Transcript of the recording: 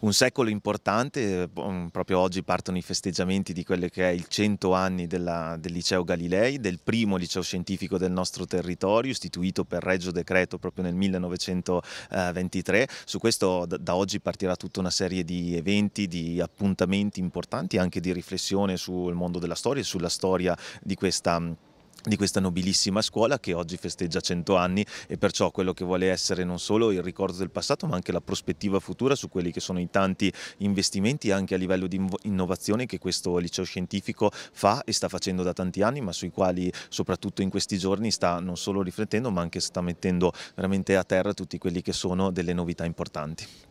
un secolo importante, mm, proprio oggi partono i festeggiamenti di quello che è il 100 anni della, del liceo Galilei, del primo liceo scientifico del nostro territorio, istituito per Reggio Decreto proprio nel 1923. Su questo da, oggi partirà tutta una serie di eventi, di appuntamenti importanti, anche di riflessione sul mondo della storia e sulla storia di questa città. Mm, di questa nobilissima scuola che oggi festeggia 100 anni e perciò quello che vuole essere non solo il ricordo del passato ma anche la prospettiva futura su quelli che sono i tanti investimenti anche a livello di innovazione che questo liceo scientifico fa e sta facendo da tanti anni ma sui quali soprattutto in questi giorni sta non solo riflettendo ma anche sta mettendo veramente a terra tutti quelli che sono delle novità importanti.